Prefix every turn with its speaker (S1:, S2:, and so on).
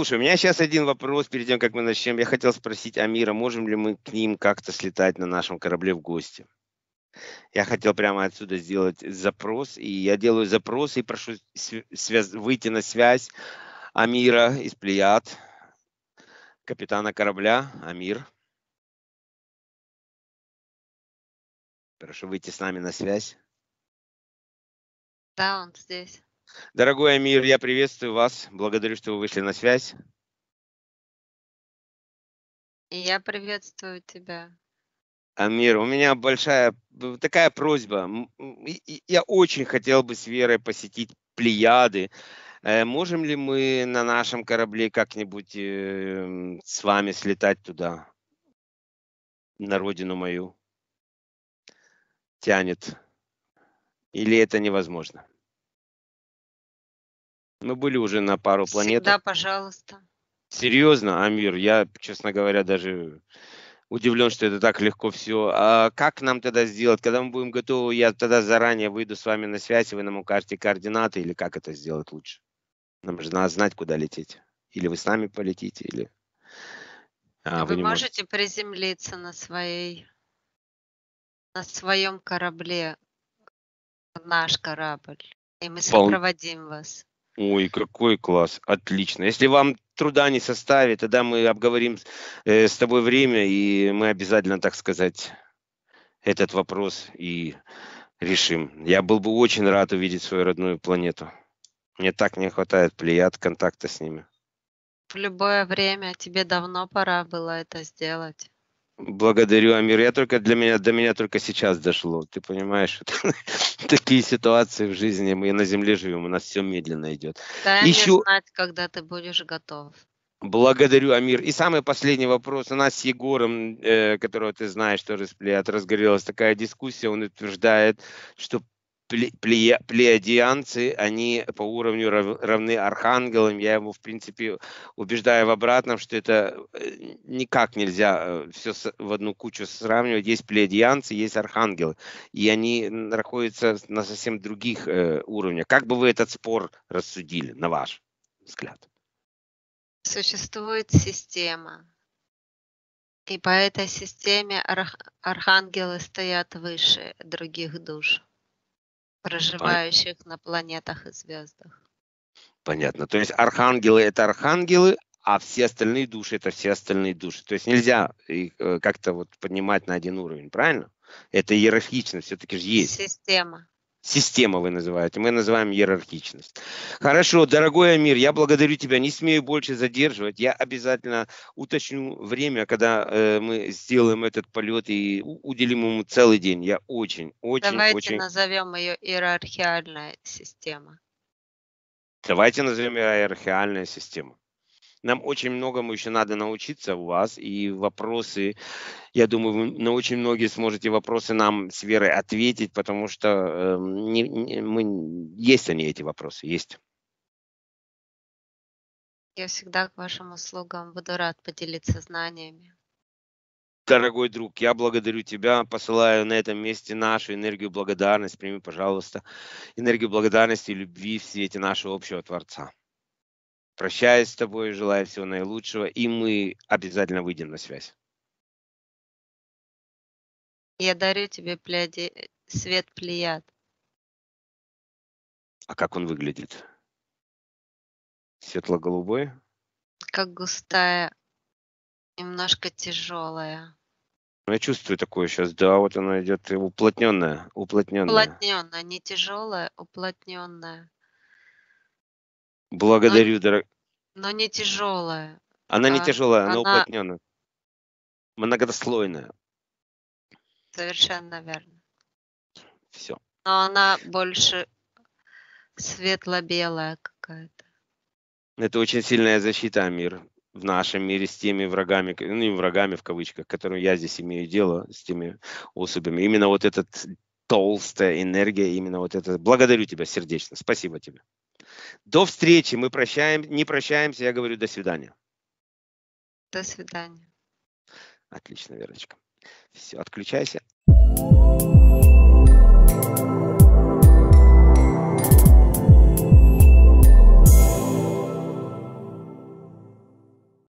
S1: Слушай, у меня сейчас один вопрос, перед тем, как мы начнем. Я хотел спросить Амира, можем ли мы к ним как-то слетать на нашем корабле в гости? Я хотел прямо отсюда сделать запрос, и я делаю запрос и прошу связ- выйти на связь Амира из Плеяд, капитана корабля. Амир. Прошу выйти с нами на связь.
S2: Да, он здесь.
S1: Дорогой Амир, я приветствую вас. Благодарю, что вы вышли на связь.
S2: Я приветствую тебя.
S1: Амир, у меня большая такая просьба. Я очень хотел бы с Верой посетить Плеяды. Э, можем ли мы на нашем корабле как-нибудь э, с вами слетать туда, на родину мою? Тянет. Или это невозможно? Мы были уже на пару планет.
S2: Да, пожалуйста.
S1: Серьезно, Амир, я, честно говоря, даже удивлен, что это так легко все. А как нам тогда сделать? Когда мы будем готовы, я тогда заранее выйду с вами на связь, и вы нам укажете координаты, или как это сделать лучше? Нам же надо знать, куда лететь. Или вы с нами полетите, или... А, вы, вы можете,
S2: можете приземлиться на своей... на своем корабле, наш корабль,
S1: и мы Пол... сопроводим вас. Ой, какой класс, отлично. Если вам труда не составит, тогда мы обговорим э, с тобой время, и мы обязательно, так сказать, этот вопрос и решим. Я был бы очень рад увидеть свою родную планету. Мне так не хватает плеяд контакта с ними.
S2: В любое время тебе давно пора было это сделать
S1: благодарю, Амир. Я только для меня, до меня только сейчас дошло. Ты понимаешь, такие ситуации в жизни. Мы на земле живем, у нас все медленно идет.
S2: Да, Еще... знать, когда ты будешь готов.
S1: Благодарю, Амир. И самый последний вопрос. У нас с Егором, э, которого ты знаешь, тоже от разгорелась такая дискуссия. Он утверждает, что плеядианцы, они по уровню равны архангелам. Я ему, в принципе, убеждаю в обратном, что это э, никак нельзя э, все в одну кучу сравнивать. Есть плеядианцы, есть архангелы. И они находятся на совсем других э, уровнях. Как бы вы этот спор рассудили, на ваш взгляд?
S2: Существует система. И по этой системе арх... архангелы стоят выше других душ проживающих Пон... на планетах и звездах.
S1: Понятно. То есть архангелы это архангелы, а все остальные души это все остальные души. То есть нельзя их э, как-то вот поднимать на один уровень, правильно? Это иерархично все-таки же есть.
S2: Система.
S1: Система вы называете, мы называем иерархичность. Хорошо, дорогой Амир, я благодарю тебя, не смею больше задерживать. Я обязательно уточню время, когда э, мы сделаем этот полет и уделим ему целый день. Я очень, очень, Давайте очень...
S2: назовем ее иерархиальная система.
S1: Давайте назовем ее иерархиальная система. Нам очень многому еще надо научиться у вас. И вопросы, я думаю, вы на очень многие сможете вопросы нам с Верой ответить, потому что э, не, не, мы, есть они, эти вопросы, есть.
S2: Я всегда к вашим услугам буду рад поделиться знаниями.
S1: Дорогой друг, я благодарю тебя, посылаю на этом месте нашу энергию благодарности. Прими, пожалуйста, энергию благодарности и любви в свете нашего общего Творца прощаюсь с тобой, желаю всего наилучшего, и мы обязательно выйдем на связь.
S2: Я дарю тебе пляди... свет плеяд.
S1: А как он выглядит? Светло-голубой?
S2: Как густая, немножко тяжелая.
S1: Ну, я чувствую такое сейчас, да, вот она идет уплотненная, уплотненная.
S2: Уплотненная, не тяжелая, уплотненная.
S1: Благодарю, Но... дорог...
S2: Но не тяжелая. Она не а, тяжелая, она, она уплотненная.
S1: Многослойная.
S2: Совершенно верно. Все. Но она больше светло-белая какая-то.
S1: Это очень сильная защита, Амир, в нашем мире с теми врагами, ну не врагами в кавычках, которыми я здесь имею дело, с теми особями. Именно вот этот толстая энергия, именно вот это. Благодарю тебя сердечно. Спасибо тебе. До встречи. Мы прощаем, не прощаемся. Я говорю до свидания.
S2: До свидания.
S1: Отлично, Верочка. Все, отключайся.